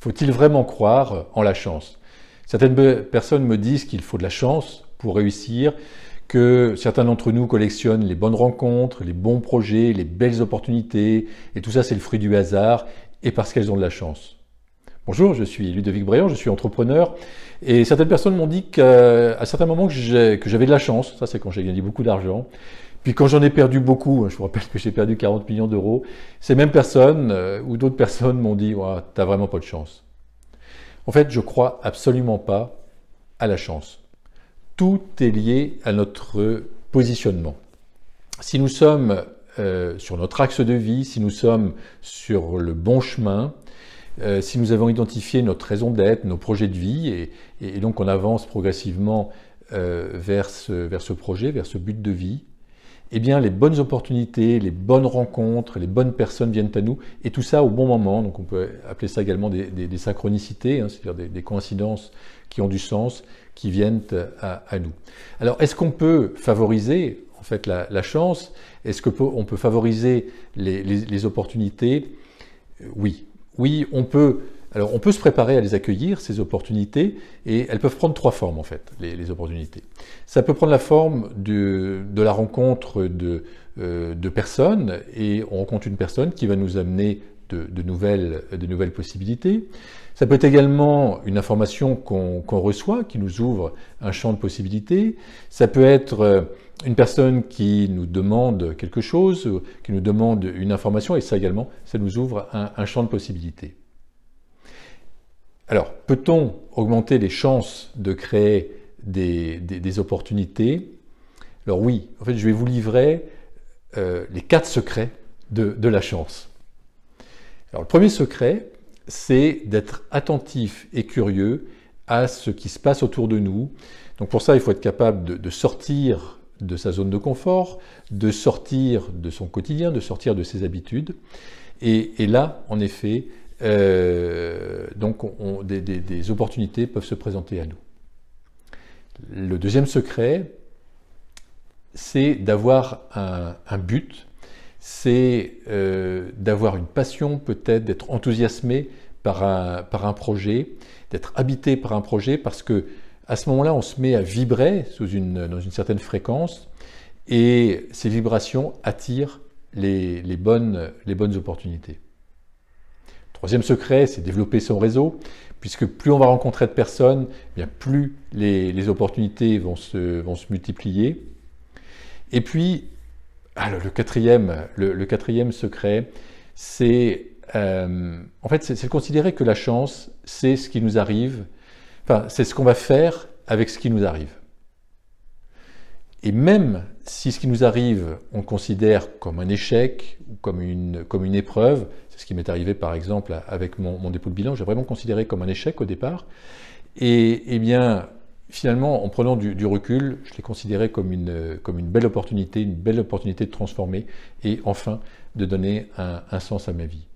Faut-il vraiment croire en la chance Certaines personnes me disent qu'il faut de la chance pour réussir, que certains d'entre nous collectionnent les bonnes rencontres, les bons projets, les belles opportunités, et tout ça c'est le fruit du hasard et parce qu'elles ont de la chance. Bonjour, je suis Ludovic Bréant, je suis entrepreneur, et certaines personnes m'ont dit qu'à certains moments que j'avais de la chance, ça c'est quand j'ai gagné beaucoup d'argent, puis quand j'en ai perdu beaucoup, hein, je vous rappelle que j'ai perdu 40 millions d'euros, ces mêmes personnes euh, ou d'autres personnes m'ont dit tu T'as vraiment pas de chance. En fait, je crois absolument pas à la chance. Tout est lié à notre positionnement. Si nous sommes euh, sur notre axe de vie, si nous sommes sur le bon chemin, euh, si nous avons identifié notre raison d'être, nos projets de vie, et, donc on avance progressivement vers ce projet, vers ce but de vie, eh bien, les bonnes opportunités, les bonnes rencontres, les bonnes personnes viennent à nous, et tout ça au bon moment. Donc, on peut appeler ça également des, synchronicités, hein, c'est-à-dire des, coïncidences qui ont du sens, qui viennent à, nous. Alors, est-ce qu'on peut favoriser en fait la, chance Est-ce on peut favoriser les opportunités euh, Oui, oui, on peut alors on peut se préparer à les accueillir, ces opportunités, et elles peuvent prendre trois formes en fait, les, opportunités. Ça peut prendre la forme de, la rencontre euh, de, personnes, et on rencontre une personne qui va nous amener de, nouvelles, possibilités. Ça peut être également une information qu'on reçoit, qui nous ouvre un champ de possibilités. Ça peut être euh, une personne qui nous demande quelque chose, qui nous demande une information, et ça également, ça nous ouvre un champ de possibilités. Alors, peut-on augmenter les chances de créer des, opportunités Alors oui, en fait, je vais vous livrer euh, les quatre secrets de, la chance. Alors, le premier secret, c'est d'être attentif et curieux à ce qui se passe autour de nous. Donc pour ça, il faut être capable de, sortir de sa zone de confort, de sortir de son quotidien, de sortir de ses habitudes. et là, en effet, euh, donc des, opportunités peuvent se présenter à nous. Le deuxième secret, c'est d'avoir un, but, c'est euh, d'avoir une passion peut-être, d'être enthousiasmé par un, projet, d'être habité par un projet, parce que à ce moment-là, on se met à vibrer sous une, dans une certaine fréquence, et ces vibrations attirent les, bonnes, les bonnes opportunités. Troisième secret, c'est développer son réseau, puisque plus on va rencontrer de personnes, eh bien plus les, opportunités vont se, multiplier. Et puis, alors ah, le, quatrième, le, quatrième secret, c'est euh, en fait, c'est considérer que la chance, c'est ce qui nous arrive, c'est ce qu'on va faire avec ce qui nous arrive. Et même si ce qui nous arrive, on le considère comme un échec ou comme une, comme une épreuve, ce qui m'est arrivé par exemple avec mon, dépôt de bilan, j'ai vraiment considéré comme un échec au départ. Et, eh bien, finalement, en prenant du, recul, je l'ai considéré comme une, comme une belle opportunité, une belle opportunité de transformer et enfin de donner un, sens à ma vie.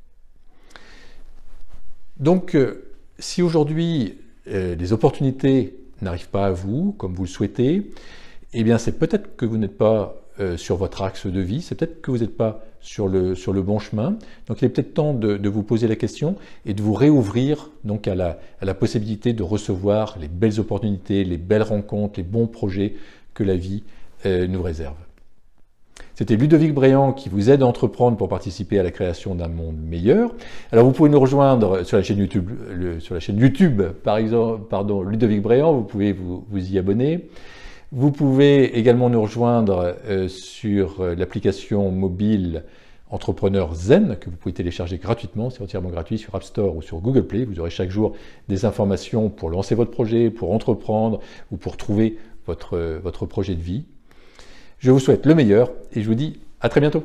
Donc, euh, si aujourd'hui euh, les opportunités n'arrivent pas à vous comme vous le souhaitez, eh bien c'est peut-être que vous n'êtes pas euh, sur votre axe de vie, c'est peut-être que vous n'êtes pas sur le, sur le bon chemin. Donc il est peut-être temps de, de, vous poser la question et de vous réouvrir donc à la, à la possibilité de recevoir les belles opportunités, les belles rencontres, les bons projets que la vie euh, nous réserve. C'était Ludovic Bréant qui vous aide à entreprendre pour participer à la création d'un monde meilleur. Alors vous pouvez nous rejoindre sur la chaîne YouTube, sur la chaîne YouTube par exemple, pardon, Ludovic Bréant, vous pouvez vous, vous y abonner. Vous pouvez également nous rejoindre euh, sur euh, l'application mobile Entrepreneur Zen que vous pouvez télécharger gratuitement, c'est entièrement gratuit sur App Store ou sur Google Play. Vous aurez chaque jour des informations pour lancer votre projet, pour entreprendre ou pour trouver votre, euh, votre projet de vie. Je vous souhaite le meilleur et je vous dis à très bientôt.